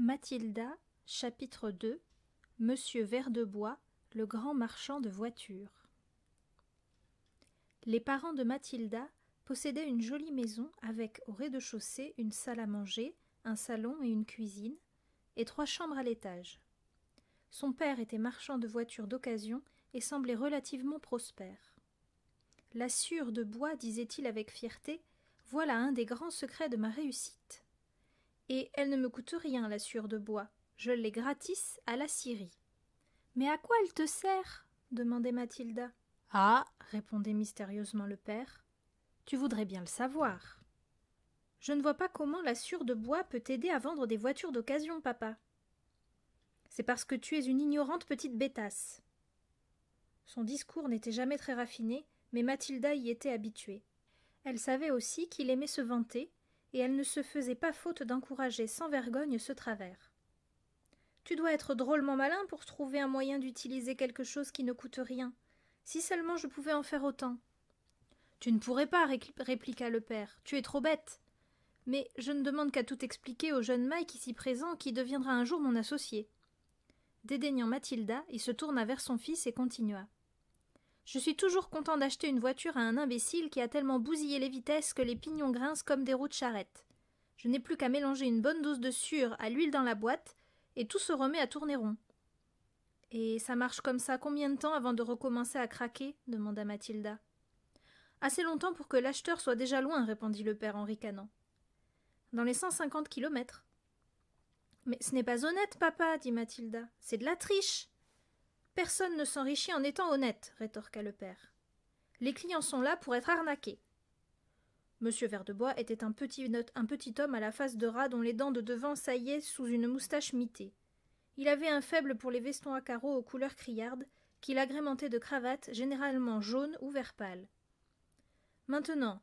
Mathilda, chapitre 2 Monsieur Verdebois, le grand marchand de voitures. Les parents de Mathilda possédaient une jolie maison avec au rez-de-chaussée une salle à manger, un salon et une cuisine, et trois chambres à l'étage. Son père était marchand de voitures d'occasion et semblait relativement prospère. La de bois disait-il avec fierté voilà un des grands secrets de ma réussite et elle ne me coûte rien, la sueur de bois. Je l'ai gratis à la Syrie. »« Mais à quoi elle te sert demandait Mathilda. Ah répondait mystérieusement le père. Tu voudrais bien le savoir. Je ne vois pas comment la sueur de bois peut t'aider à vendre des voitures d'occasion, papa. C'est parce que tu es une ignorante petite bêtasse. Son discours n'était jamais très raffiné, mais Mathilda y était habituée. Elle savait aussi qu'il aimait se vanter, et elle ne se faisait pas faute d'encourager sans vergogne ce travers. Tu dois être drôlement malin pour trouver un moyen d'utiliser quelque chose qui ne coûte rien. Si seulement je pouvais en faire autant. Tu ne pourrais pas, répliqua le père. Tu es trop bête. Mais je ne demande qu'à tout expliquer au jeune Mike ici présent qui deviendra un jour mon associé. Dédaignant Mathilda, il se tourna vers son fils et continua. Je suis toujours content d'acheter une voiture à un imbécile qui a tellement bousillé les vitesses que les pignons grincent comme des roues de charrette. Je n'ai plus qu'à mélanger une bonne dose de sûre à l'huile dans la boîte, et tout se remet à tourner rond. Et ça marche comme ça combien de temps avant de recommencer à craquer demanda Mathilda. Assez longtemps pour que l'acheteur soit déjà loin, répondit le père en ricanant. Dans les cent cinquante kilomètres. Mais ce n'est pas honnête, papa, dit Mathilda. C'est de la triche. Personne ne s'enrichit en étant honnête, rétorqua le père. Les clients sont là pour être arnaqués. Monsieur Verdebois était un petit, un petit homme à la face de rat dont les dents de devant saillaient sous une moustache mitée. Il avait un faible pour les vestons à carreaux aux couleurs criardes, qu'il agrémentait de cravates généralement jaunes ou vert pâle. Maintenant,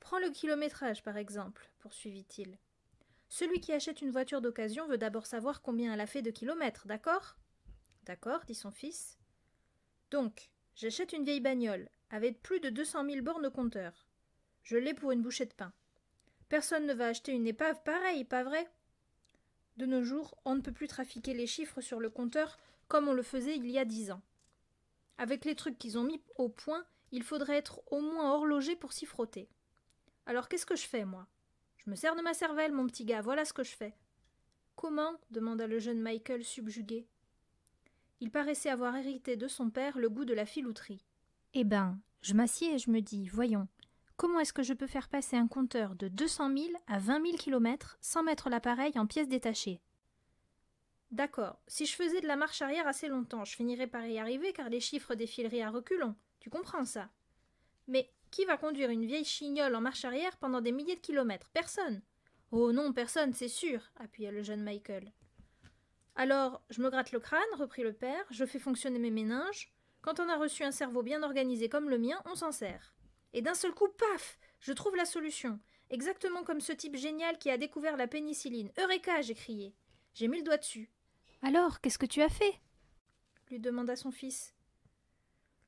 prends le kilométrage par exemple, poursuivit-il. Celui qui achète une voiture d'occasion veut d'abord savoir combien elle a fait de kilomètres, d'accord D'accord, dit son fils. Donc, j'achète une vieille bagnole, avec plus de deux cent mille bornes au compteur. Je l'ai pour une bouchée de pain. Personne ne va acheter une épave pareille, pas vrai? De nos jours, on ne peut plus trafiquer les chiffres sur le compteur comme on le faisait il y a dix ans. Avec les trucs qu'ils ont mis au point, il faudrait être au moins horloger pour s'y frotter. Alors qu'est-ce que je fais, moi Je me sers de ma cervelle, mon petit gars, voilà ce que je fais. Comment demanda le jeune Michael subjugué. Il paraissait avoir hérité de son père le goût de la filouterie. Eh ben, je m'assieds et je me dis, voyons, comment est-ce que je peux faire passer un compteur de 200 000 à 20 000 kilomètres sans mettre l'appareil en pièces détachées D'accord, si je faisais de la marche arrière assez longtemps, je finirais par y arriver car les chiffres défileraient à reculons. Tu comprends ça Mais qui va conduire une vieille chignole en marche arrière pendant des milliers de kilomètres Personne Oh non, personne, c'est sûr, appuya le jeune Michael. Alors, je me gratte le crâne, reprit le père, je fais fonctionner mes méninges. Quand on a reçu un cerveau bien organisé comme le mien, on s'en sert. Et d'un seul coup, paf Je trouve la solution. Exactement comme ce type génial qui a découvert la pénicilline. Eureka j'ai crié. J'ai mis le doigt dessus. Alors, qu'est-ce que tu as fait lui demanda son fils.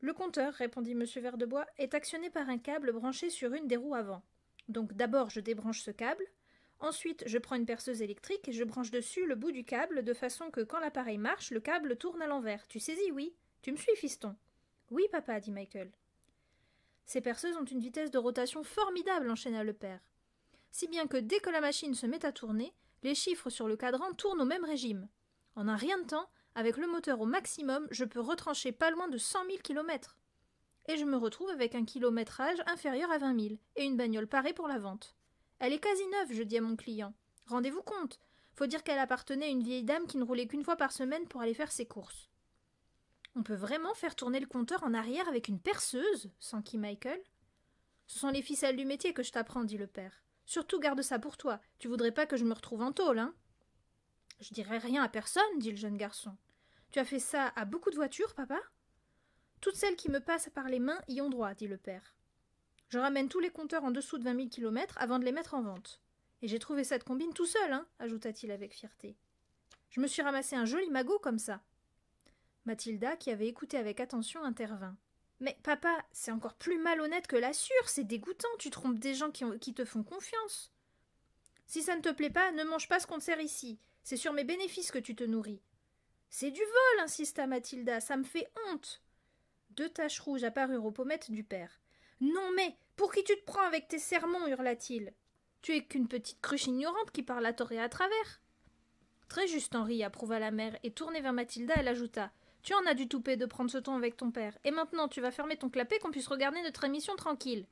Le compteur, répondit M. Verdebois, est actionné par un câble branché sur une des roues avant. Donc d'abord je débranche ce câble, Ensuite, je prends une perceuse électrique et je branche dessus le bout du câble de façon que quand l'appareil marche, le câble tourne à l'envers. Tu saisis, oui Tu me suis, fiston Oui, papa, dit Michael. Ces perceuses ont une vitesse de rotation formidable, enchaîna le père. Si bien que dès que la machine se met à tourner, les chiffres sur le cadran tournent au même régime. En un rien de temps, avec le moteur au maximum, je peux retrancher pas loin de cent 000 km. Et je me retrouve avec un kilométrage inférieur à 20 mille et une bagnole parée pour la vente. Elle est quasi neuve, je dis à mon client. Rendez-vous compte. Faut dire qu'elle appartenait à une vieille dame qui ne roulait qu'une fois par semaine pour aller faire ses courses. On peut vraiment faire tourner le compteur en arrière avec une perceuse, s'enquit Michael. Ce sont les ficelles du métier que je t'apprends, dit le père. Surtout garde ça pour toi. Tu voudrais pas que je me retrouve en tôle, hein Je dirai rien à personne, dit le jeune garçon. Tu as fait ça à beaucoup de voitures, papa Toutes celles qui me passent par les mains y ont droit, dit le père. Je ramène tous les compteurs en dessous de 20 000 km avant de les mettre en vente. Et j'ai trouvé cette combine tout seul, hein ajouta-t-il avec fierté. Je me suis ramassé un joli magot comme ça. Mathilda, qui avait écouté avec attention, intervint. Mais papa, c'est encore plus malhonnête que la sûre, c'est dégoûtant, tu trompes des gens qui, qui te font confiance. Si ça ne te plaît pas, ne mange pas ce qu'on te sert ici. C'est sur mes bénéfices que tu te nourris. C'est du vol, insista Mathilda, ça me fait honte. Deux taches rouges apparurent aux pommettes du père. Non, mais pour qui tu te prends avec tes sermons hurla-t-il. Tu es qu'une petite cruche ignorante qui parle à tort et à travers. Très juste, Henri, approuva la mère, et tournée vers Mathilda, elle ajouta Tu en as du toupé de prendre ce temps avec ton père, et maintenant tu vas fermer ton clapet qu'on puisse regarder notre émission tranquille.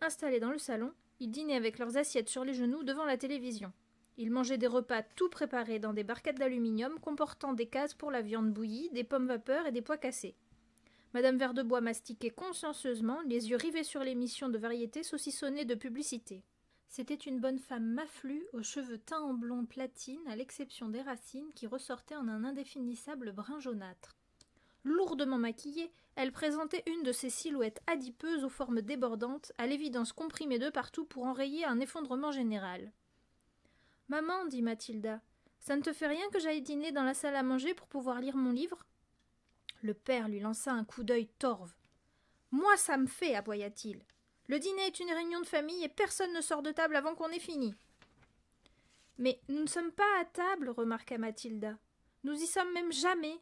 Installés dans le salon, ils dînaient avec leurs assiettes sur les genoux devant la télévision. Ils mangeaient des repas tout préparés dans des barquettes d'aluminium comportant des cases pour la viande bouillie, des pommes vapeur et des pois cassés. Madame Verdebois mastiquait consciencieusement, les yeux rivés sur l'émission de variété saucissonnée de publicité. C'était une bonne femme maflue, aux cheveux teints en blond platine, à l'exception des racines qui ressortaient en un indéfinissable brun jaunâtre. Lourdement maquillée, elle présentait une de ces silhouettes adipeuses aux formes débordantes, à l'évidence comprimées de partout pour enrayer un effondrement général. Maman, dit Mathilda, ça ne te fait rien que j'aille dîner dans la salle à manger pour pouvoir lire mon livre le père lui lança un coup d'œil torve. Moi, ça me fait, aboya-t-il. Le dîner est une réunion de famille et personne ne sort de table avant qu'on ait fini. Mais nous ne sommes pas à table, remarqua Mathilda. Nous y sommes même jamais.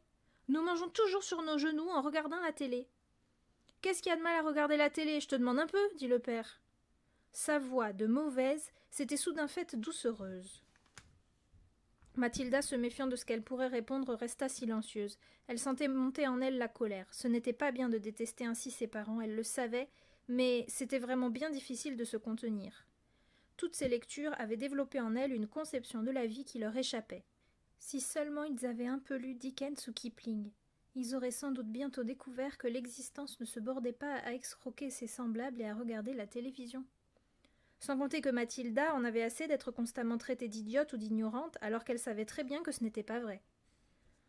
Nous mangeons toujours sur nos genoux en regardant la télé. Qu'est-ce qu'il y a de mal à regarder la télé Je te demande un peu, dit le père. Sa voix de mauvaise s'était soudain faite doucereuse. Mathilda, se méfiant de ce qu'elle pourrait répondre, resta silencieuse. Elle sentait monter en elle la colère. Ce n'était pas bien de détester ainsi ses parents, elle le savait, mais c'était vraiment bien difficile de se contenir. Toutes ces lectures avaient développé en elle une conception de la vie qui leur échappait. Si seulement ils avaient un peu lu Dickens ou Kipling, ils auraient sans doute bientôt découvert que l'existence ne se bordait pas à excroquer ses semblables et à regarder la télévision. Sans compter que Mathilda en avait assez d'être constamment traitée d'idiote ou d'ignorante alors qu'elle savait très bien que ce n'était pas vrai.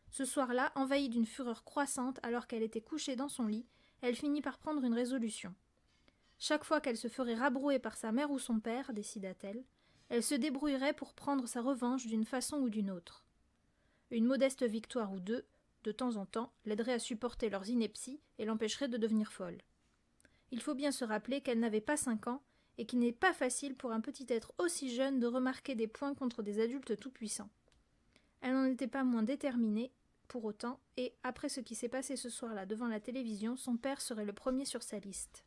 Ce soir-là, envahie d'une fureur croissante alors qu'elle était couchée dans son lit, elle finit par prendre une résolution. Chaque fois qu'elle se ferait rabrouer par sa mère ou son père, décida-t-elle, elle se débrouillerait pour prendre sa revanche d'une façon ou d'une autre. Une modeste victoire ou deux, de temps en temps, l'aiderait à supporter leurs inepties et l'empêcherait de devenir folle. Il faut bien se rappeler qu'elle n'avait pas cinq ans et qu'il n'est pas facile pour un petit être aussi jeune de remarquer des points contre des adultes tout-puissants. Elle n'en était pas moins déterminée, pour autant, et après ce qui s'est passé ce soir-là devant la télévision, son père serait le premier sur sa liste.